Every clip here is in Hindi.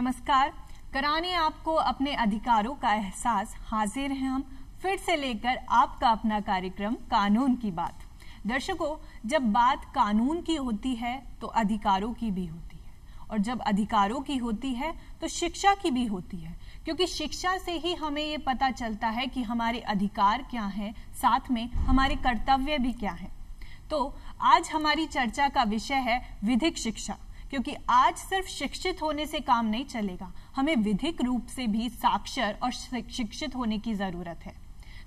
नमस्कार कराने आपको अपने अधिकारों का एहसास हाजिर हैं हम फिर से लेकर आपका अपना कार्यक्रम कानून की बात दर्शकों जब बात कानून की होती है तो अधिकारों की भी होती है और जब अधिकारों की होती है तो शिक्षा की भी होती है क्योंकि शिक्षा से ही हमें ये पता चलता है कि हमारे अधिकार क्या हैं साथ में हमारे कर्तव्य भी क्या हैं तो आज हमारी चर्चा का विषय है विधिक शिक्षा क्योंकि आज सिर्फ शिक्षित होने से काम नहीं चलेगा हमें विधिक रूप से भी साक्षर और शिक्षित होने की ज़रूरत है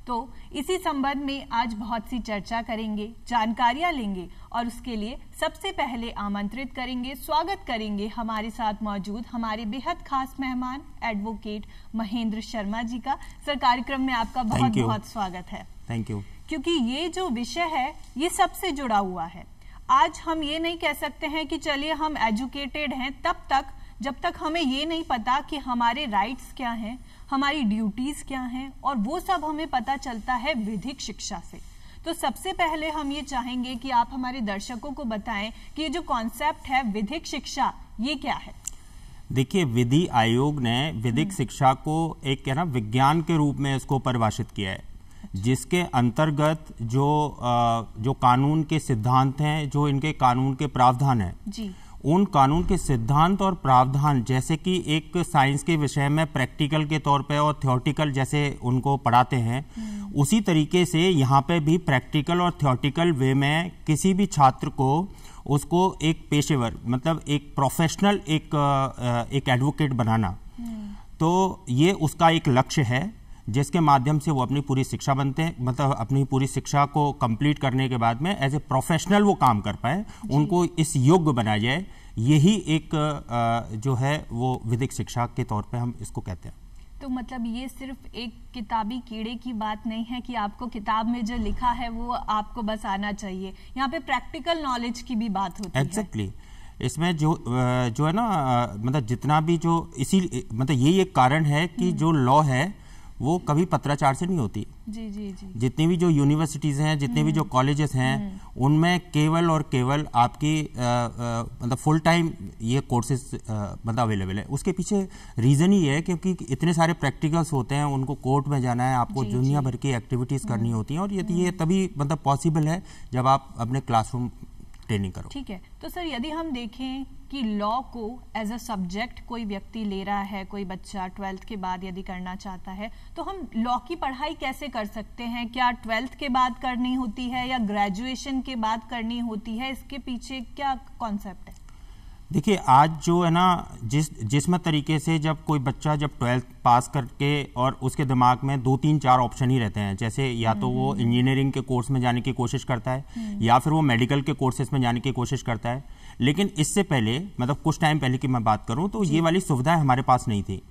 तो इसी संबंध में आज बहुत सी चर्चा करेंगे जानकारियां लेंगे और उसके लिए सबसे पहले आमंत्रित करेंगे स्वागत करेंगे हमारे साथ मौजूद हमारे बेहद खास मेहमान एडवोकेट महेंद्र शर्मा जी का सर कार्यक्रम में आपका बहुत बहुत स्वागत है थैंक यू क्योंकि ये जो विषय है ये सबसे जुड़ा हुआ है आज हम ये नहीं कह सकते हैं कि चलिए हम एजुकेटेड हैं तब तक जब तक हमें ये नहीं पता कि हमारे राइट्स क्या हैं हमारी ड्यूटीज क्या हैं और वो सब हमें पता चलता है विधिक शिक्षा से तो सबसे पहले हम ये चाहेंगे कि आप हमारे दर्शकों को बताएं कि ये जो कॉन्सेप्ट है विधिक शिक्षा ये क्या है देखिए विधि आयोग ने विधिक हम्म। शिक्षा को एक क्या ना विज्ञान के रूप में इसको परिभाषित किया है जिसके अंतर्गत जो जो कानून के सिद्धांत हैं जो इनके कानून के प्रावधान हैं उन कानून के सिद्धांत और प्रावधान जैसे कि एक साइंस के विषय में प्रैक्टिकल के तौर पे और थ्योटिकल जैसे उनको पढ़ाते हैं हम्म। उसी तरीके से यहाँ पे भी प्रैक्टिकल और थ्योटिकल वे में किसी भी छात्र को उसको एक पेशेवर मतलब एक प्रोफेशनल एक एक एडवोकेट बनाना हम्म। तो ये उसका एक लक्ष्य है जिसके माध्यम से वो अपनी पूरी शिक्षा बनते हैं मतलब अपनी पूरी शिक्षा को कंप्लीट करने के बाद में एज ए प्रोफेशनल वो काम कर पाए उनको इस योग्य बनाया जाए यही एक जो है वो विधिक शिक्षा के तौर पे हम इसको कहते हैं तो मतलब ये सिर्फ एक किताबी कीड़े की बात नहीं है कि आपको किताब में जो लिखा है वो आपको बस आना चाहिए यहाँ पे प्रैक्टिकल नॉलेज की भी बात होती exactly. है इसमें जो जो है ना मतलब जितना भी जो इसी मतलब यही एक कारण है कि हम्म। जो लॉ है वो कभी पत्राचार से नहीं होती जी जी जी जितनी भी जो यूनिवर्सिटीज़ हैं जितने भी हम्म। जो कॉलेजेस हैं हम्म। उनमें केवल और केवल आपकी मतलब फुल टाइम ये कोर्सेज मतलब अवेलेबल है उसके पीछे रीज़न ही है क्योंकि इतने सारे प्रैक्टिकल्स होते हैं उनको कोर्ट में जाना है आपको दुनिया भर की एक्टिविटीज़ करनी हम्म। होती हैं और ये ये तभी मतलब पॉसिबल है जब आप अपने क्लासरूम ट्रेनिंग करो ठीक है तो सर यदि हम देखें कि लॉ को एज अ सब्जेक्ट कोई व्यक्ति ले रहा है कोई बच्चा ट्वेल्थ के बाद यदि करना चाहता है तो हम लॉ की पढ़ाई कैसे कर सकते हैं क्या ट्वेल्थ के बाद करनी होती है या ग्रेजुएशन के बाद करनी होती है इसके पीछे क्या कॉन्सेप्ट है देखिए आज जो है ना जिस जिसमें तरीके से जब कोई बच्चा जब ट्वेल्थ पास करके और उसके दिमाग में दो तीन चार ऑप्शन ही रहते हैं जैसे या तो वो हम्म। इंजीनियरिंग के कोर्स में जाने की कोशिश करता है हम्म। या फिर वो मेडिकल के कोर्सेज में जाने की कोशिश करता है लेकिन इससे पहले मतलब कुछ टाइम पहले की मैं बात करूँ तो ये वाली सुविधाएं हमारे पास नहीं थी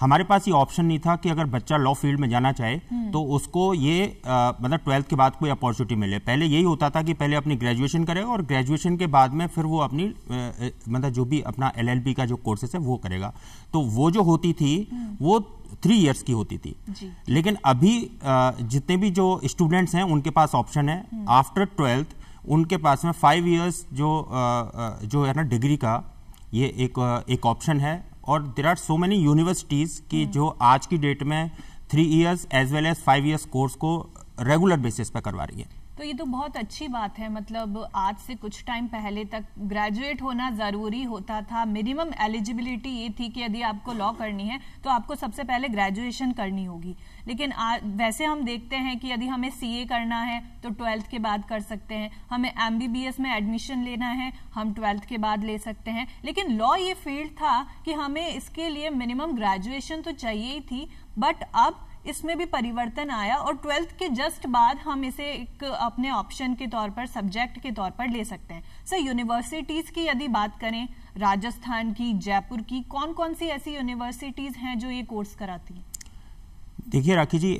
हमारे पास ये ऑप्शन नहीं था कि अगर बच्चा लॉ फील्ड में जाना चाहे हम्म। तो उसको ये आ, मतलब ट्वेल्थ के बाद कोई अपॉर्चुनिटी मिले पहले यही होता था कि पहले अपनी ग्रेजुएशन करे और ग्रेजुएशन के बाद में फिर वो अपनी आ, मतलब जो भी अपना एलएलबी का जो कोर्सेस है वो करेगा तो वो जो होती थी हम्म। वो थ्री इयर्स की होती थी लेकिन अभी जितने भी जो स्टूडेंट्स हैं उनके पास ऑप्शन है आफ्टर हम्म। ट्वेल्थ उनके पास में फाइव ईयर्स जो जो है ना डिग्री का ये एक एक ऑप्शन है और there are so many universities कि hmm. जो आज की डेट में three years as well as five years course को रेगुलर बेसिस पर करवा रही है तो ये तो बहुत अच्छी बात है मतलब आज से कुछ टाइम पहले तक ग्रेजुएट होना ज़रूरी होता था मिनिमम एलिजिबिलिटी ये थी कि यदि आपको लॉ करनी है तो आपको सबसे पहले ग्रेजुएशन करनी होगी लेकिन आ, वैसे हम देखते हैं कि यदि हमें सीए करना है तो ट्वेल्थ के बाद कर सकते हैं हमें एमबीबीएस में एडमिशन लेना है हम ट्वेल्थ के बाद ले सकते हैं लेकिन लॉ ये फील्ड था कि हमें इसके लिए मिनिमम ग्रेजुएशन तो चाहिए ही थी बट अब इसमें भी परिवर्तन आया और ट्वेल्थ के जस्ट बाद हम इसे एक अपने ऑप्शन के तौर पर सब्जेक्ट के तौर पर ले सकते हैं सर यूनिवर्सिटीज़ की यदि बात करें राजस्थान की जयपुर की कौन कौन सी ऐसी यूनिवर्सिटीज़ हैं जो ये कोर्स कराती हैं देखिए राखी जी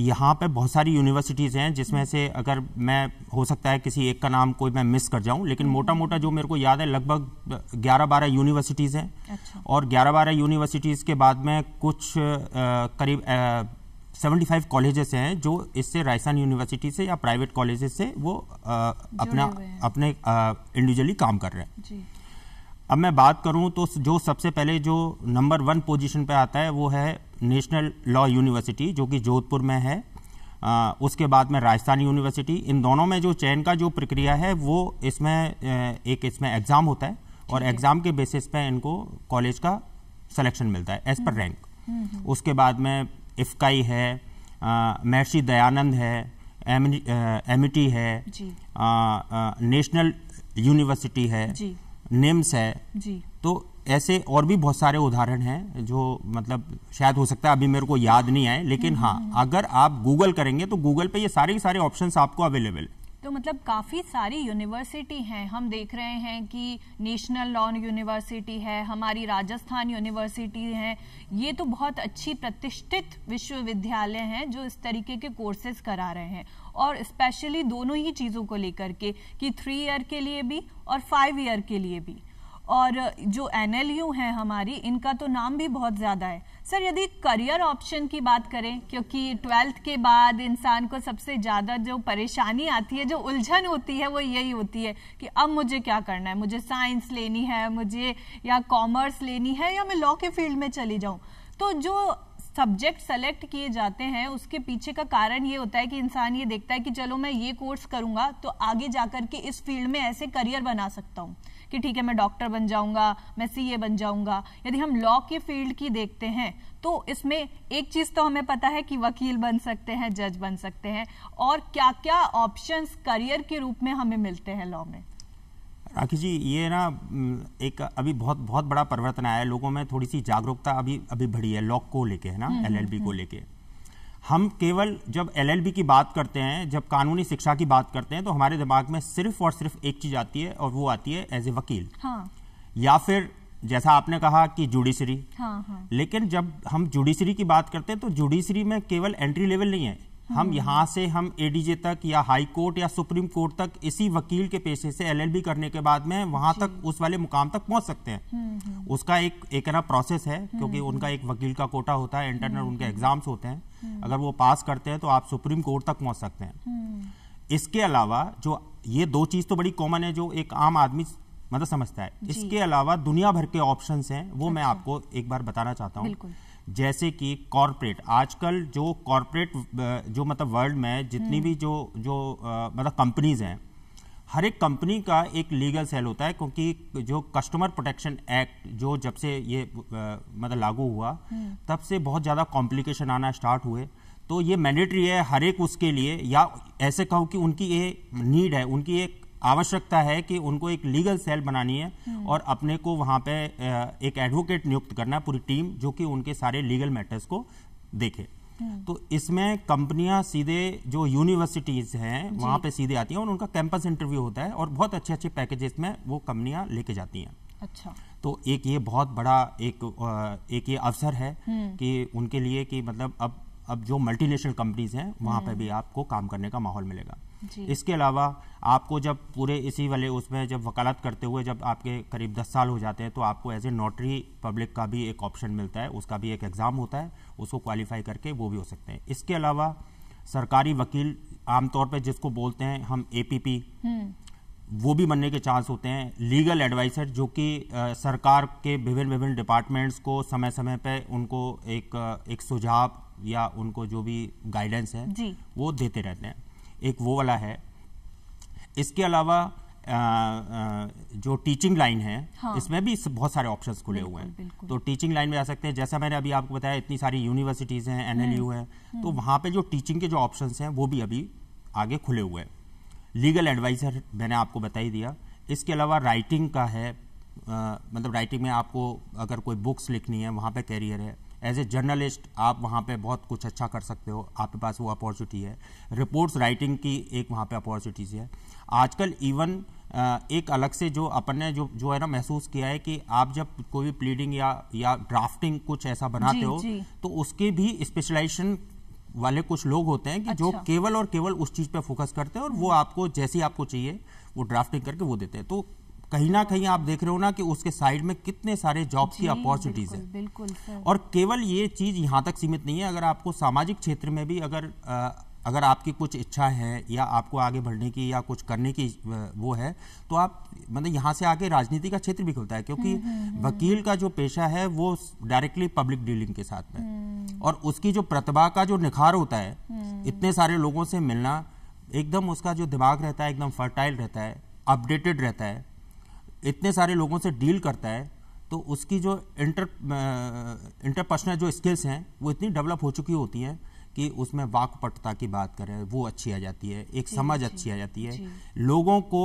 यहाँ पे बहुत सारी यूनिवर्सिटीज़ हैं जिसमें से अगर मैं हो सकता है किसी एक का नाम कोई मैं मिस कर जाऊँ लेकिन हम्म। मोटा मोटा जो मेरे को याद है लगभग 11-12 यूनिवर्सिटीज़ हैं अच्छा। और 11-12 यूनिवर्सिटीज़ के बाद में कुछ आ, करीब सेवेंटी फाइव कॉलेजेस हैं जो इससे राजस्थान यूनिवर्सिटी से या प्राइवेट कॉलेजेस से वो आ, अपना अपने इंडिविजुअली काम कर रहे हैं जी। अब मैं बात करूं तो जो सबसे पहले जो नंबर वन पोजीशन पे आता है वो है नेशनल लॉ यूनिवर्सिटी जो कि जोधपुर में है आ, उसके बाद में राजस्थान यूनिवर्सिटी इन दोनों में जो चयन का जो प्रक्रिया है वो इसमें एक इसमें एग्ज़ाम होता है और एग्ज़ाम के बेसिस पे इनको कॉलेज का सिलेक्शन मिलता है एज पर रैंक उसके बाद में इफकाई है महर्षि दयानंद है एम है नेशनल यूनिवर्सिटी है निम्स है तो ऐसे और भी बहुत सारे उदाहरण हैं जो मतलब शायद हो सकता है अभी मेरे को याद नहीं आए लेकिन हाँ अगर आप गूगल करेंगे तो गूगल पे ये सारे के सारे ऑप्शंस आपको अवेलेबल है तो मतलब काफ़ी सारी यूनिवर्सिटी हैं हम देख रहे हैं कि नेशनल लॉ यूनिवर्सिटी है हमारी राजस्थान यूनिवर्सिटी है ये तो बहुत अच्छी प्रतिष्ठित विश्वविद्यालय हैं जो इस तरीके के कोर्सेज करा रहे हैं और स्पेशली दोनों ही चीज़ों को लेकर के कि थ्री ईयर के लिए भी और फाइव ईयर के लिए भी और जो एन है हमारी इनका तो नाम भी बहुत ज़्यादा है सर यदि करियर ऑप्शन की बात करें क्योंकि ट्वेल्थ के बाद इंसान को सबसे ज़्यादा जो परेशानी आती है जो उलझन होती है वो यही होती है कि अब मुझे क्या करना है मुझे साइंस लेनी है मुझे या कॉमर्स लेनी है या मैं लॉ के फील्ड में चली जाऊँ तो जो सब्जेक्ट सेलेक्ट किए जाते हैं उसके पीछे का कारण ये होता है कि इंसान ये देखता है कि चलो मैं ये कोर्स करूंगा तो आगे जाकर के इस फील्ड में ऐसे करियर बना सकता हूँ कि ठीक है मैं डॉक्टर बन जाऊंगा मैं सीए बन जाऊंगा यदि हम लॉ के फील्ड की देखते हैं तो इसमें एक चीज़ तो हमें पता है कि वकील बन सकते हैं जज बन सकते हैं और क्या क्या ऑप्शंस करियर के रूप में हमें मिलते हैं लॉ में राखी जी ये ना एक अभी बहुत बहुत बड़ा परिवर्तन आया है लोगों में थोड़ी सी जागरूकता अभी अभी बढ़ी है लॉक को लेके है ना एलएलबी हम्म, हम्म, को हम्म। लेके हम केवल जब एलएलबी की बात करते हैं जब कानूनी शिक्षा की बात करते हैं तो हमारे दिमाग में सिर्फ और सिर्फ एक चीज आती है और वो आती है एज ए वकील हाँ। या फिर जैसा आपने कहा कि जुडिशरी हाँ, हाँ। लेकिन जब हम जुडिशरी की बात करते हैं तो जुडिशरी में केवल एंट्री लेवल नहीं है हम हम्म। यहाँ से हम एडीजे तक या हाई कोर्ट या सुप्रीम कोर्ट तक इसी वकील के पेशे से एलएलबी करने के बाद में वहां तक उस वाले मुकाम तक पहुंच सकते हैं हम्म, हम्म। उसका एक एक ना प्रोसेस है क्योंकि उनका एक वकील का कोटा होता है इंटरनल उनके एग्जाम्स होते हैं अगर वो पास करते हैं तो आप सुप्रीम कोर्ट तक पहुंच सकते हैं इसके अलावा जो ये दो चीज तो बड़ी कॉमन है जो एक आम आदमी मतलब समझता है इसके अलावा दुनिया भर के ऑप्शन हैं वो अच्छा। मैं आपको एक बार बताना चाहता हूँ जैसे कि कॉरपोरेट आजकल जो कॉरपोरेट जो मतलब वर्ल्ड में जितनी भी जो जो मतलब कंपनीज हैं हर एक कंपनी का एक लीगल सेल होता है क्योंकि जो कस्टमर प्रोटेक्शन एक्ट जो जब से ये मतलब लागू हुआ तब से बहुत ज़्यादा कॉम्प्लिकेशन आना स्टार्ट हुए तो ये मैंडेटरी है हर एक उसके लिए या ऐसे कहूँ कि उनकी ये नीड है उनकी एक आवश्यकता है कि उनको एक लीगल सेल बनानी है और अपने को वहाँ पे एक एडवोकेट नियुक्त करना है पूरी टीम जो कि उनके सारे लीगल मैटर्स को देखे तो इसमें कंपनियां सीधे जो यूनिवर्सिटीज हैं वहां पे सीधे आती हैं और उनका कैंपस इंटरव्यू होता है और बहुत अच्छे अच्छे पैकेजेस में वो कंपनियां लेके जाती हैं अच्छा तो एक ये बहुत बड़ा एक एक ये अवसर है हम्म। कि उनके लिए कि मतलब अब अब जो मल्टी नेशनल कंपनीज हैं वहाँ पर भी हम्म। आपको काम करने का माहौल मिलेगा इसके अलावा आपको जब पूरे इसी वाले उसमें जब वकालत करते हुए जब आपके करीब दस साल हो जाते हैं तो आपको एज ए नोटरी पब्लिक का भी एक ऑप्शन मिलता है उसका भी एक एग्ज़ाम होता है उसको क्वालिफाई करके वो भी हो सकते हैं इसके अलावा सरकारी वकील आमतौर पर जिसको बोलते हैं हम ए हम्म। वो भी बनने के चांस होते हैं लीगल एडवाइसर जो कि सरकार के विभिन्न विभिन्न डिपार्टमेंट्स को समय समय पर उनको एक एक सुझाव या उनको जो भी गाइडेंस है जी. वो देते रहते हैं एक वो वाला है इसके अलावा आ, आ, जो टीचिंग लाइन है हाँ। इसमें भी बहुत सारे ऑप्शन खुले हुए हैं तो टीचिंग लाइन में जा सकते हैं जैसा मैंने अभी आपको बताया इतनी सारी यूनिवर्सिटीज़ हैं एनएलयू हम्म, है हम्म। तो वहाँ पे जो टीचिंग के जो ऑप्शंस हैं वो भी अभी आगे खुले हुए हैं लीगल एडवाइज़र मैंने आपको बता ही दिया इसके अलावा राइटिंग का है आ, मतलब राइटिंग में आपको अगर कोई बुक्स लिखनी है वहाँ पर कैरियर है एज ए जर्नलिस्ट आप वहाँ पे बहुत कुछ अच्छा कर सकते हो आपके पास वो अपॉर्चुनिटी है रिपोर्ट्स राइटिंग की एक वहाँ पे अपॉर्चुनिटीज़ है आजकल इवन एक अलग से जो अपन ने जो जो है ना महसूस किया है कि आप जब कोई भी प्लीडिंग या या ड्राफ्टिंग कुछ ऐसा बनाते जी, हो जी. तो उसके भी स्पेशलाइजेशन वाले कुछ लोग होते हैं कि अच्छा। जो केवल और केवल उस चीज़ पे फोकस करते हैं और वो हम्म। आपको जैसी आपको चाहिए वो ड्राफ्टिंग करके वो देते हैं तो कहीं ना कहीं आप देख रहे हो ना कि उसके साइड में कितने सारे जॉब्स की अपॉर्चुनिटीज है बिल्कुल और केवल ये चीज यहाँ तक सीमित नहीं है अगर आपको सामाजिक क्षेत्र में भी अगर अगर आपकी कुछ इच्छा है या आपको आगे बढ़ने की या कुछ करने की वो है तो आप मतलब यहाँ से आगे राजनीति का क्षेत्र भी खुलता है क्योंकि हम्म, हम्म, हम्म। वकील का जो पेशा है वो डायरेक्टली पब्लिक डीलिंग के साथ में और उसकी जो प्रतिभा का जो निखार होता है इतने सारे लोगों से मिलना एकदम उसका जो दिमाग रहता है एकदम फर्टाइल रहता है अपडेटेड रहता है इतने सारे लोगों से डील करता है तो उसकी जो इंटर इंटरपर्सनल जो स्किल्स हैं वो इतनी डेवलप हो चुकी होती हैं कि उसमें वाकपटता की बात करें वो अच्छी आ जाती है एक समझ अच्छी आ जाती है लोगों को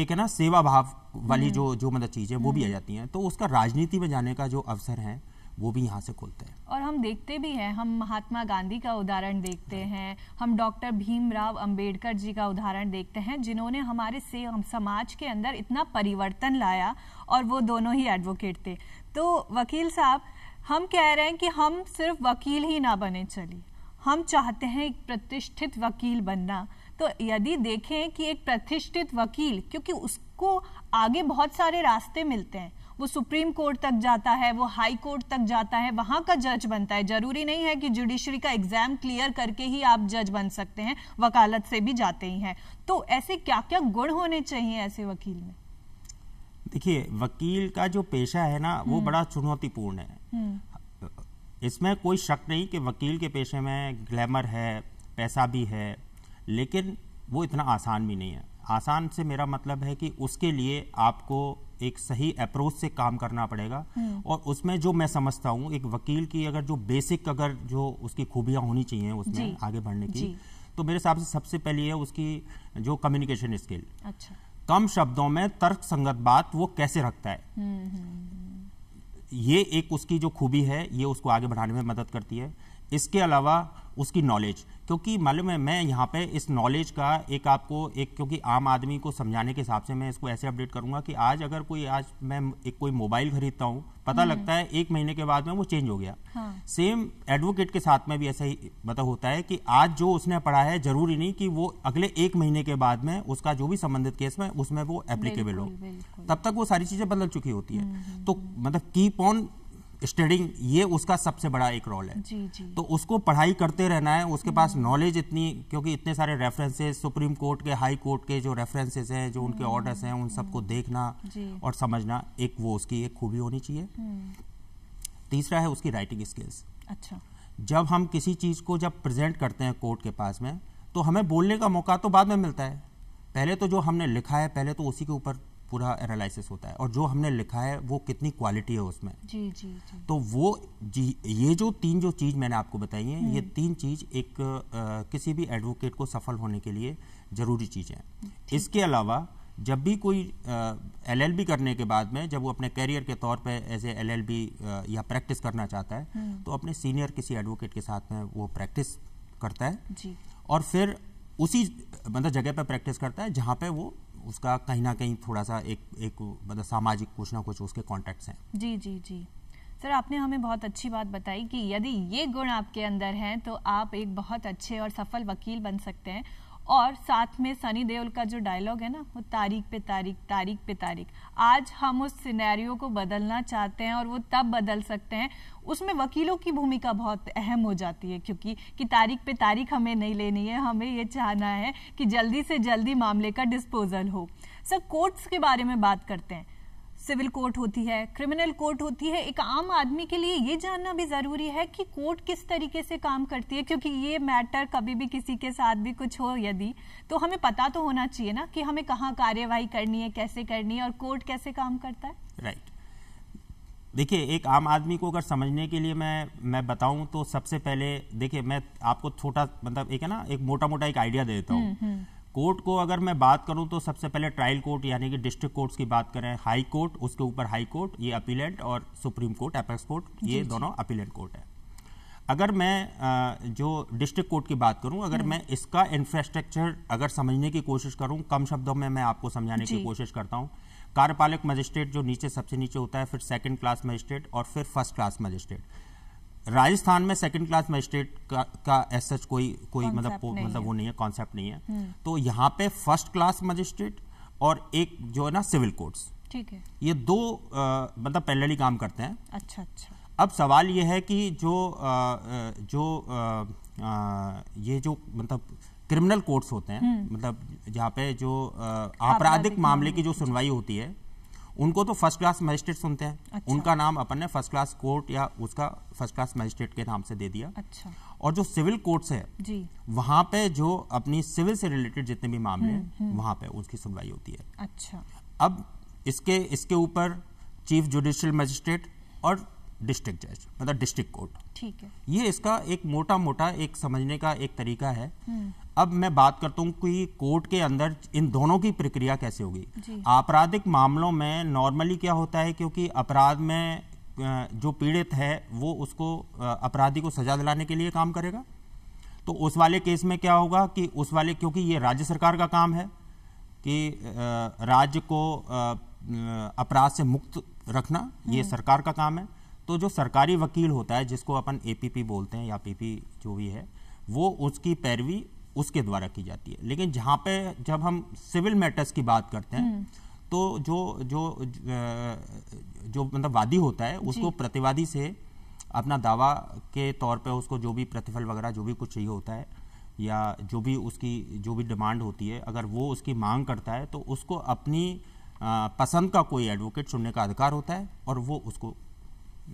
एक है ना सेवा भाव वाली हम्म। जो जो मतलब चीज़ें वो भी आ हम्म। जाती हैं तो उसका राजनीति में जाने का जो अवसर है वो भी यहाँ से खोलते हैं और हम देखते भी हैं हम महात्मा गांधी का उदाहरण देखते हाँ। हैं हम डॉक्टर भीमराव अंबेडकर जी का उदाहरण देखते हैं जिन्होंने हमारे से हम समाज के अंदर इतना परिवर्तन लाया और वो दोनों ही एडवोकेट थे तो वकील साहब हम कह रहे हैं कि हम सिर्फ वकील ही ना बने चलिए हम चाहते हैं एक प्रतिष्ठित वकील बनना तो यदि देखें कि एक प्रतिष्ठित वकील क्योंकि उसको आगे बहुत सारे रास्ते मिलते हैं वो सुप्रीम कोर्ट तक जाता है वो हाई कोर्ट तक जाता है वहां का जज बनता है जरूरी नहीं है कि जुडिशरी का एग्जाम क्लियर करके ही आप जज बन सकते हैं वकालत से भी जाते ही हैं तो ऐसे क्या क्या गुण होने चाहिए ऐसे वकील में देखिए वकील का जो पेशा है ना वो हम्म। बड़ा चुनौतीपूर्ण है हम्म। इसमें कोई शक नहीं कि वकील के पेशे में ग्लैमर है पैसा भी है लेकिन वो इतना आसान भी नहीं है आसान से मेरा मतलब है कि उसके लिए आपको एक सही अप्रोच से काम करना पड़ेगा हम्म। और उसमें जो मैं समझता हूँ एक वकील की अगर जो बेसिक अगर जो उसकी खूबियां होनी चाहिए उसमें आगे बढ़ने की तो मेरे हिसाब से सबसे पहली है उसकी जो कम्युनिकेशन स्किल अच्छा कम शब्दों में तर्क संगत बात वो कैसे रखता है हम्म, हम्म, ये एक उसकी जो खूबी है ये उसको आगे बढ़ाने में मदद करती है इसके अलावा उसकी नॉलेज क्योंकि मालूम है मैं यहाँ पे इस नॉलेज का एक आपको एक क्योंकि आम आदमी को समझाने के हिसाब से मैं इसको ऐसे अपडेट करूँगा कि आज अगर कोई आज मैं एक कोई मोबाइल खरीदता हूँ पता हम्म। लगता है एक महीने के बाद में वो चेंज हो गया हाँ। सेम एडवोकेट के साथ में भी ऐसा ही मतलब होता है कि आज जो उसने पढ़ा है जरूरी नहीं कि वो अगले एक महीने के बाद में उसका जो भी संबंधित केस में उसमें वो एप्लीकेबल हो तब तक वो सारी चीजें बदल चुकी होती है हम्म, हम्म, तो मतलब कीप ऑन स्टडिंग ये उसका सबसे बड़ा एक रोल है जी जी तो उसको पढ़ाई करते रहना है उसके पास नॉलेज इतनी क्योंकि इतने सारे रेफरेंसेस सुप्रीम कोर्ट के हाई कोर्ट के जो रेफरेंसेस हैं जो उनके ऑर्डर्स हम्म। हैं उन सबको देखना और समझना एक वो उसकी एक खूबी होनी चाहिए हम्म। तीसरा है उसकी राइटिंग स्किल्स अच्छा जब हम किसी चीज़ को जब प्रेजेंट करते हैं कोर्ट के पास में तो हमें बोलने का मौका तो बाद में मिलता है पहले तो जो हमने लिखा है पहले तो उसी के ऊपर पूरा एनालिसिस होता है और जो हमने लिखा है वो कितनी क्वालिटी है उसमें जी जी, जी. तो वो जी ये जो तीन जो चीज़ मैंने आपको बताई है ये हम्म। तीन चीज़ एक आ, किसी भी एडवोकेट को सफल होने के लिए ज़रूरी चीज है इसके अलावा जब भी कोई एलएलबी करने के बाद में जब वो अपने कैरियर के तौर पे एज ए एलएलबी या प्रैक्टिस करना चाहता है हम्म। तो अपने सीनियर किसी एडवोकेट के साथ में वो प्रैक्टिस करता है जी। और फिर उसी मतलब जगह पे प्रैक्टिस करता है जहाँ पे वो उसका कहीं ना कहीं थोड़ा सा एक एक मतलब सामाजिक कुछ ना कुछ उसके कॉन्टेक्ट हैं जी जी जी सर आपने हमें बहुत अच्छी बात बताई कि यदि ये गुण आपके अंदर हैं तो आप एक बहुत अच्छे और सफल वकील बन सकते हैं और साथ में सनी देओल का जो डायलॉग है ना वो तारीख पे तारीख तारीख पे तारीख आज हम उस सिनेरियो को बदलना चाहते हैं और वो तब बदल सकते हैं उसमें वकीलों की भूमिका बहुत अहम हो जाती है क्योंकि कि तारीख पे तारीख हमें नहीं लेनी है हमें ये चाहना है कि जल्दी से जल्दी मामले का डिस्पोजल हो सर कोर्ट्स के बारे में बात करते हैं सिविल कोर्ट होती है क्रिमिनल कोर्ट होती है एक आम आदमी के लिए ये जानना भी ज़रूरी है कि कोर्ट किस तरीके से काम करती है क्योंकि ये मैटर कभी भी किसी के साथ भी कुछ हो यदि तो हमें पता तो होना चाहिए ना कि हमें कहाँ कार्यवाही करनी है कैसे करनी है और कोर्ट कैसे काम करता है राइट right. देखिए एक आम आदमी को अगर समझने के लिए मैं मैं बताऊं तो सबसे पहले देखिए मैं आपको छोटा मतलब एक है ना एक मोटा मोटा एक आइडिया दे देता हूँ हम्म, हम्म। कोर्ट को अगर मैं बात करूं तो सबसे पहले ट्रायल कोर्ट यानी कि डिस्ट्रिक्ट कोर्ट्स की बात करें हाई कोर्ट उसके ऊपर हाई कोर्ट ये अपीलेंट और सुप्रीम कोर्ट अपेक्स कोर्ट ये दोनों अपीलेंट कोर्ट है अगर मैं जो डिस्ट्रिक्ट कोर्ट की बात करूं अगर हम्म। मैं इसका इंफ्रास्ट्रक्चर अगर समझने की कोशिश करूं कम शब्दों में मैं आपको समझाने की कोशिश करता हूं कार्यपालक मजिस्ट्रेट जो नीचे सबसे नीचे होता है फिर सेकंड क्लास मजिस्ट्रेट और फिर फर्स्ट क्लास मजिस्ट्रेट राजस्थान में सेकंड क्लास मजिस्ट्रेट का, एस सच कोई कोई मतलब मतलब वो नहीं है कॉन्सेप्ट नहीं है हम्म। तो यहाँ पे फर्स्ट क्लास मजिस्ट्रेट और एक जो है ना सिविल कोर्ट्स ठीक है ये दो आ, मतलब ही काम करते हैं अच्छा अच्छा अब सवाल ये है कि जो आ, जो आ, ये जो मतलब क्रिमिनल कोर्ट्स होते हैं हम्म। मतलब जहाँ पे जो आपराधिक मामले की जो सुनवाई होती है उनको तो फर्स्ट क्लास मजिस्ट्रेट सुनते हैं अच्छा। उनका नाम अपन ने फर्स्ट क्लास कोर्ट या उसका फर्स्ट क्लास मजिस्ट्रेट के नाम से दे दिया अच्छा। और जो सिविल कोर्ट्स है जी। वहाँ पे जो अपनी सिविल से रिलेटेड जितने भी मामले हम्म, हैं हम्म। वहाँ पे उसकी सुनवाई होती है अच्छा अब इसके इसके ऊपर चीफ जुडिशियल मजिस्ट्रेट और डिस्ट्रिक्ट जज मतलब डिस्ट्रिक्ट कोर्ट ठीक है ये इसका एक मोटा मोटा एक समझने का एक तरीका है हम्म। अब मैं बात करता हूँ कि कोर्ट के अंदर इन दोनों की प्रक्रिया कैसे होगी आपराधिक मामलों में नॉर्मली क्या होता है क्योंकि अपराध में जो पीड़ित है वो उसको अपराधी को सजा दिलाने के लिए काम करेगा तो उस वाले केस में क्या होगा कि उस वाले क्योंकि ये राज्य सरकार का काम है कि राज्य को अपराध से मुक्त रखना ये हम्म। सरकार का काम है तो जो सरकारी वकील होता है जिसको अपन एपीपी बोलते हैं या पीपी जो भी है वो उसकी पैरवी उसके द्वारा की जाती है लेकिन जहाँ पे जब हम सिविल मैटर्स की बात करते हैं हम्म। तो जो जो जो मतलब वादी होता है उसको प्रतिवादी से अपना दावा के तौर पे उसको जो भी प्रतिफल वगैरह जो भी कुछ चाहिए होता है या जो भी उसकी जो भी डिमांड होती है अगर वो उसकी मांग करता है तो उसको अपनी पसंद का कोई एडवोकेट चुनने का अधिकार होता है और वो उसको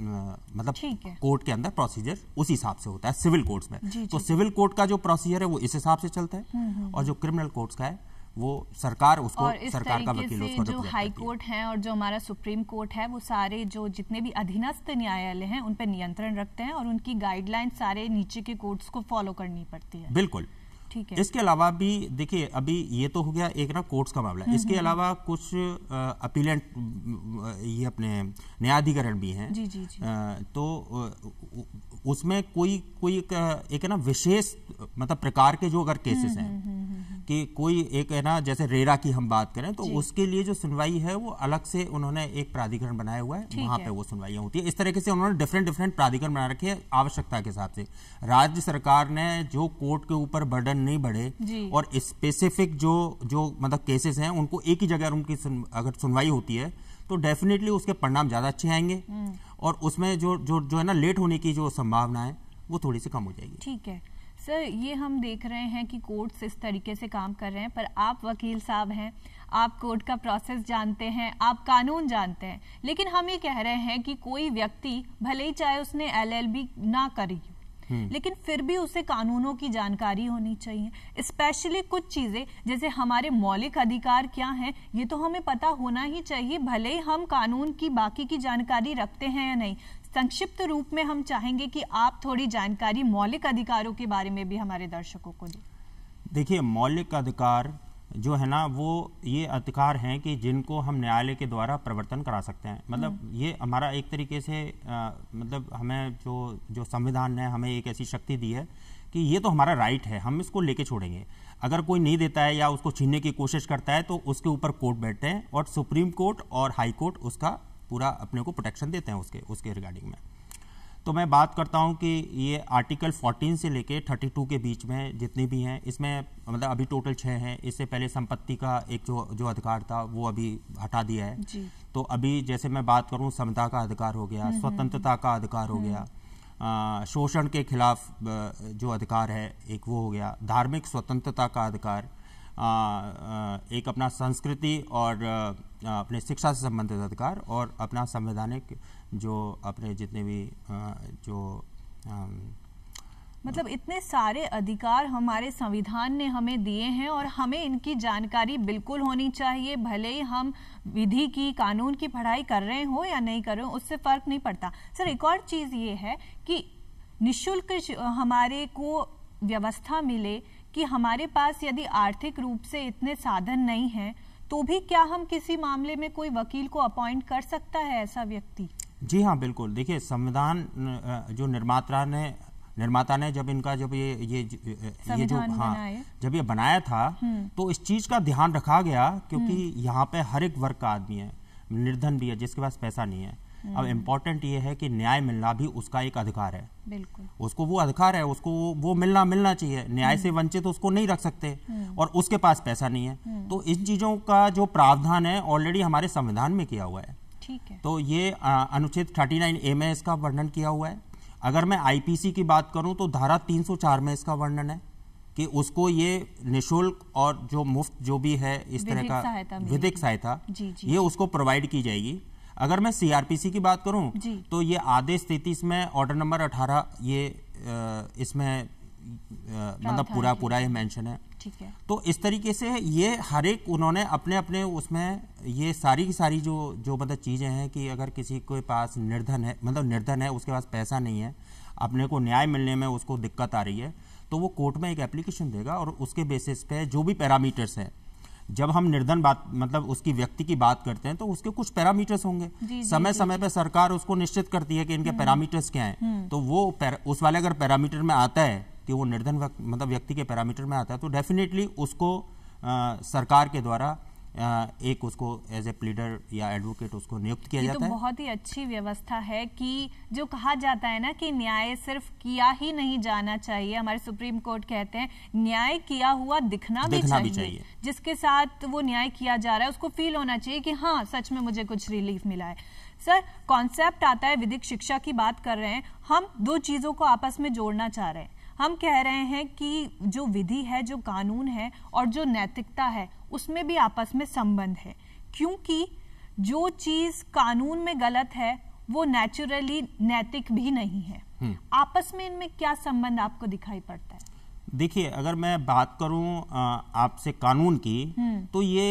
मतलब कोर्ट के अंदर प्रोसीजर उस हिसाब से होता है सिविल कोर्ट्स में जी, तो जी, सिविल कोर्ट का जो प्रोसीजर है वो इस हिसाब से चलता है हम्म, हम्म, हम्म। और जो क्रिमिनल कोर्ट्स का है वो सरकार उसको और इस सरकार का वकील उसको जो हाई कोर्ट है और जो हमारा सुप्रीम कोर्ट है वो सारे जो जितने भी अधीनस्थ न्यायालय हैं उन पर नियंत्रण रखते हैं और उनकी गाइडलाइन सारे नीचे के कोर्ट्स को फॉलो करनी पड़ती है बिल्कुल है इसके अलावा भी देखिए अभी ये तो हो गया एक ना कोर्ट्स का मामला हम्म, इसके हम्म। अलावा कुछ अपीलेंट ये अपने न्यायाधिकरण भी हैं जी जी जी आ, तो उसमें कोई कोई एक, एक ना विशेष मतलब प्रकार के जो अगर केसेस हम्म, हैं कि कोई एक है ना जैसे रेरा की हम बात करें तो उसके लिए जो सुनवाई है वो अलग से उन्होंने एक प्राधिकरण बनाया हुआ है वहां पे वो सुनवाई होती है इस तरीके से उन्होंने डिफरेंट डिफरेंट प्राधिकरण बना रखे हैं आवश्यकता के हिसाब से राज्य सरकार ने जो कोर्ट के ऊपर बर्डन पैटर्न नहीं बढ़े और स्पेसिफिक जो जो मतलब केसेस हैं उनको एक ही जगह उनकी सुन, अगर सुनवाई होती है तो डेफिनेटली उसके परिणाम ज़्यादा अच्छे आएंगे हम्म। और उसमें जो जो जो है ना लेट होने की जो संभावना है वो थोड़ी सी कम हो जाएगी ठीक है सर ये हम देख रहे हैं कि कोर्ट्स इस तरीके से काम कर रहे हैं पर आप वकील साहब हैं आप कोर्ट का प्रोसेस जानते हैं आप कानून जानते हैं लेकिन हम ये कह रहे हैं कि कोई व्यक्ति भले ही चाहे उसने एलएलबी ना करी हम्म। लेकिन फिर भी उसे कानूनों की जानकारी होनी चाहिए स्पेशली कुछ चीजें जैसे हमारे मौलिक अधिकार क्या हैं ये तो हमें पता होना ही चाहिए भले ही हम कानून की बाकी की जानकारी रखते हैं या नहीं संक्षिप्त रूप में हम चाहेंगे कि आप थोड़ी जानकारी मौलिक अधिकारों के बारे में भी हमारे दर्शकों को दें देखिए मौलिक अधिकार जो है ना वो ये अधिकार हैं कि जिनको हम न्यायालय के द्वारा प्रवर्तन करा सकते हैं मतलब हम्म। ये हमारा एक तरीके से आ, मतलब हमें जो जो संविधान ने हमें एक ऐसी शक्ति दी है कि ये तो हमारा राइट है हम इसको लेके छोड़ेंगे अगर कोई नहीं देता है या उसको छीनने की कोशिश करता है तो उसके ऊपर कोर्ट बैठते हैं और सुप्रीम कोर्ट और हाई कोर्ट उसका पूरा अपने को प्रोटेक्शन देते हैं उसके उसके रिगार्डिंग में तो मैं बात करता हूँ कि ये आर्टिकल 14 से लेके 32 के बीच में जितनी भी हैं इसमें मतलब अभी टोटल छः हैं इससे पहले संपत्ति का एक जो जो अधिकार था वो अभी हटा दिया है जी। तो अभी जैसे मैं बात करूँ समता का अधिकार हो गया हम्म, स्वतंत्रता हम्म। का अधिकार हो गया शोषण के खिलाफ जो अधिकार है एक वो हो गया धार्मिक स्वतंत्रता का अधिकार आ, एक अपना संस्कृति और अपने शिक्षा से संबंधित अधिकार और अपना संवैधानिक जो अपने जितने भी जो मतलब इतने सारे अधिकार हमारे संविधान ने हमें दिए हैं और हमें इनकी जानकारी बिल्कुल होनी चाहिए भले ही हम विधि की कानून की पढ़ाई कर रहे हो या नहीं कर रहे हो उससे फर्क नहीं पड़ता सर एक और चीज़ ये है कि निशुल्क हमारे को व्यवस्था मिले कि हमारे पास यदि आर्थिक रूप से इतने साधन नहीं हैं तो भी क्या हम किसी मामले में कोई वकील को अपॉइंट कर सकता है ऐसा व्यक्ति जी हाँ बिल्कुल देखिए संविधान जो निर्माता ने निर्माता ने जब इनका जब ये ये ये जो हाँ जब ये बनाया था हम्म। तो इस चीज का ध्यान रखा गया क्योंकि हम्म। यहाँ पे हर एक वर्ग का आदमी है निर्धन भी है जिसके पास पैसा नहीं है अब इम्पोर्टेंट हम्म। ये है कि न्याय मिलना भी उसका एक अधिकार है बिल्कुल उसको वो अधिकार है उसको वो मिलना मिलना चाहिए न्याय से हम्म। वंचित तो उसको नहीं रख सकते हम्म। और उसके पास पैसा नहीं है तो इन चीज़ों का जो प्रावधान है ऑलरेडी हमारे संविधान में किया हुआ है ठीक है तो ये अनुच्छेद थर्टी नाइन ए में इसका वर्णन किया हुआ है अगर मैं आईपीसी की बात करूं तो धारा 304 में इसका वर्णन है कि उसको ये निशुल्क और जो मुफ्त जो भी है इस तरह का विधिक सहायता ये उसको प्रोवाइड की जाएगी अगर मैं सीआरपीसी की बात करूं तो ये आदेश तैतीस में ऑर्डर नंबर अठारह ये इसमें मतलब पूरा पूरा ये मेंशन है ठीक है तो इस तरीके से ये हर एक उन्होंने अपने अपने उसमें ये सारी की सारी जो जो मतलब चीज़ें हैं कि अगर किसी के पास निर्धन है मतलब निर्धन है उसके पास पैसा नहीं है अपने को न्याय मिलने में उसको दिक्कत आ रही है तो वो कोर्ट में एक एप्लीकेशन देगा और उसके बेसिस पे जो भी पैरामीटर्स हैं जब हम निर्धन बात मतलब उसकी व्यक्ति की बात करते हैं तो उसके कुछ पैरामीटर्स होंगे जी, समय जी, समय पर सरकार उसको निश्चित करती है कि इनके हम्म। पैरामीटर्स क्या हैं हम्म। तो वो उस वाले अगर पैरामीटर में आता है कि वो निर्धन मतलब व्यक्ति के पैरामीटर में आता है तो डेफिनेटली उसको आ, सरकार के द्वारा एक उसको एज ए प्लीडर या एडवोकेट उसको नियुक्त किया तो जाता तो है बहुत ही अच्छी व्यवस्था है कि जो कहा जाता है ना कि न्याय सिर्फ किया ही नहीं जाना चाहिए हमारे सुप्रीम कोर्ट कहते हैं न्याय किया हुआ दिखना, दिखना भी, चाहिए। भी चाहिए जिसके साथ वो न्याय किया जा रहा है उसको फील होना चाहिए कि हाँ सच में मुझे कुछ रिलीफ मिला है सर कॉन्सेप्ट आता है विधिक शिक्षा की बात कर रहे हैं हम दो चीजों को आपस में जोड़ना चाह रहे हैं हम कह रहे हैं कि जो विधि है जो कानून है और जो नैतिकता है उसमें भी आपस में संबंध है क्योंकि जो चीज़ कानून में गलत है वो नेचुरली नैतिक भी नहीं है हम्म। आपस में इनमें क्या संबंध आपको दिखाई पड़ता है देखिए अगर मैं बात करूं आपसे कानून की हम्म। तो ये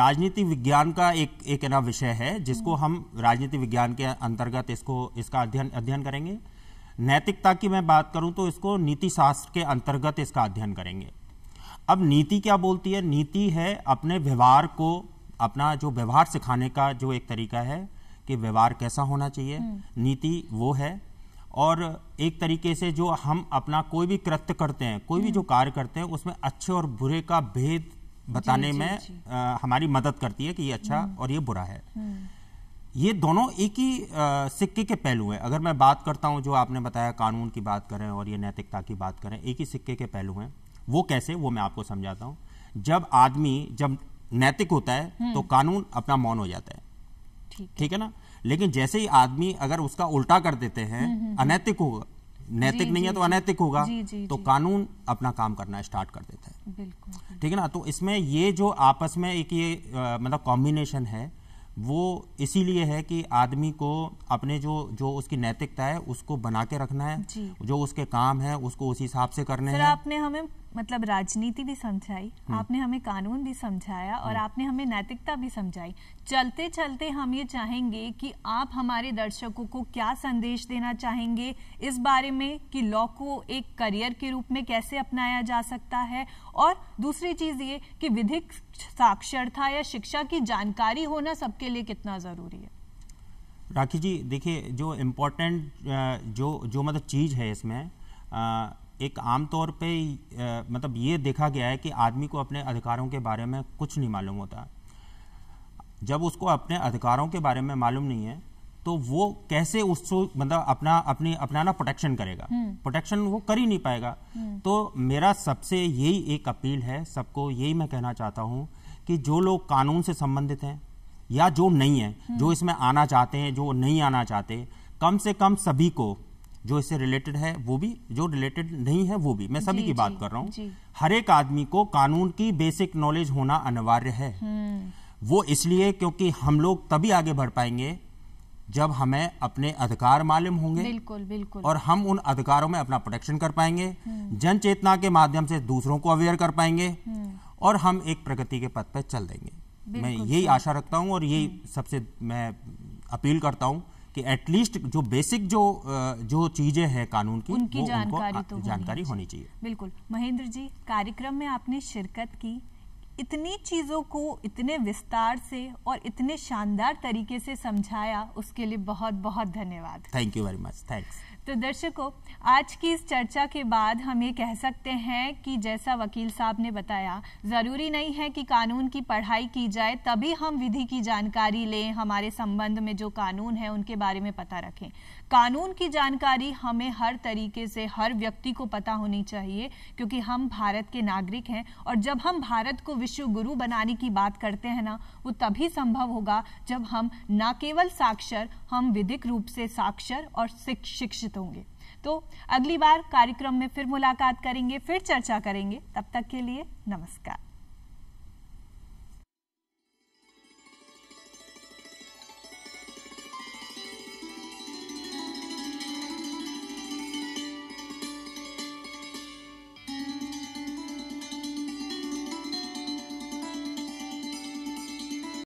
राजनीति विज्ञान का एक एक ना विषय है जिसको हम्म। हम राजनीति विज्ञान के अंतर्गत इसको इसका अध्ययन अध्ययन करेंगे नैतिकता की मैं बात करूं तो इसको नीति शास्त्र के अंतर्गत इसका अध्ययन करेंगे अब नीति क्या बोलती है नीति है अपने व्यवहार को अपना जो व्यवहार सिखाने का जो एक तरीका है कि व्यवहार कैसा होना चाहिए हम्म। नीति वो है और एक तरीके से जो हम अपना कोई भी कृत्य करते हैं कोई भी जो हम्म। कार्य करते हैं उसमें अच्छे और बुरे का भेद बताने जी, में जी, जी. आ, हमारी मदद करती है कि ये अच्छा हम्म। और ये बुरा है ये दोनों एक ही सिक्के के पहलू हैं अगर मैं बात करता हूँ जो आपने बताया कानून की बात करें और ये नैतिकता की बात करें एक ही सिक्के के पहलू हैं वो कैसे वो मैं आपको समझाता हूँ जब आदमी जब नैतिक होता है हम्म। तो कानून अपना मौन हो जाता है ठीक, है ना लेकिन जैसे ही आदमी अगर उसका उल्टा कर देते हैं हम्म, हम्म, अनैतिक होगा नैतिक नहीं है तो अनैतिक होगा जी, जी, तो कानून अपना काम करना स्टार्ट कर देता है ठीक है ना तो इसमें ये जो आपस में एक ये आ, मतलब कॉम्बिनेशन है वो इसीलिए है कि आदमी को अपने जो जो उसकी नैतिकता है उसको बना के रखना है जो उसके काम है उसको उसी हिसाब से करने हैं आपने हमें मतलब राजनीति भी समझाई हम्म। आपने हमें कानून भी समझाया और हम्म। आपने हमें नैतिकता भी समझाई चलते चलते हम ये चाहेंगे कि आप हमारे दर्शकों को क्या संदेश देना चाहेंगे इस बारे में कि लॉ को एक करियर के रूप में कैसे अपनाया जा सकता है और दूसरी चीज ये कि विधिक साक्षरता या शिक्षा की जानकारी होना सबके लिए कितना जरूरी है राखी जी देखिए जो इम्पोर्टेंट जो जो मतलब चीज़ है इसमें एक आम तौर पे मतलब ये देखा गया है कि आदमी को अपने अधिकारों के बारे में कुछ नहीं मालूम होता जब उसको अपने अधिकारों के बारे में मालूम नहीं है तो वो कैसे उसको मतलब अपना अपनी ना प्रोटेक्शन करेगा प्रोटेक्शन हम्म। वो कर ही नहीं पाएगा हम्म। तो मेरा सबसे यही एक अपील है सबको यही मैं कहना चाहता हूँ कि जो लोग कानून से संबंधित हैं या जो नहीं है हम्म। जो इसमें आना चाहते हैं जो नहीं आना चाहते कम से कम सभी को जो इससे रिलेटेड है वो भी जो रिलेटेड नहीं है वो भी मैं सभी की बात कर रहा हूँ हर एक आदमी को कानून की बेसिक नॉलेज होना अनिवार्य है हम्म। वो इसलिए क्योंकि हम लोग तभी आगे बढ़ पाएंगे जब हमें अपने अधिकार मालूम होंगे बिल्कुल बिल्कुल और हम उन अधिकारों में अपना प्रोटेक्शन कर पाएंगे हम्म। जन चेतना के माध्यम से दूसरों को अवेयर कर पाएंगे हम्म। और हम एक प्रगति के पथ पर चल देंगे मैं यही आशा रखता हूँ और यही सबसे मैं अपील करता हूँ कि एटलीस्ट जो बेसिक जो जो चीजें हैं कानून की उनकी जानकारी उनको तो जानकारी होनी चाहिए बिल्कुल महेंद्र जी कार्यक्रम में आपने शिरकत की इतनी चीज़ों को इतने विस्तार से और इतने शानदार तरीके से समझाया उसके लिए बहुत बहुत धन्यवाद thank you very much thanks तो दर्शकों आज की इस चर्चा के बाद हम ये कह सकते हैं कि जैसा वकील साहब ने बताया ज़रूरी नहीं है कि कानून की पढ़ाई की जाए तभी हम विधि की जानकारी लें हमारे संबंध में जो कानून है उनके बारे में पता रखें कानून की जानकारी हमें हर तरीके से हर व्यक्ति को पता होनी चाहिए क्योंकि हम भारत के नागरिक हैं और जब हम भारत को विश्व गुरु बनाने की बात करते हैं ना वो तभी संभव होगा जब हम न केवल साक्षर हम विधिक रूप से साक्षर और शिक्षित होंगे तो अगली बार कार्यक्रम में फिर मुलाकात करेंगे फिर चर्चा करेंगे तब तक के लिए नमस्कार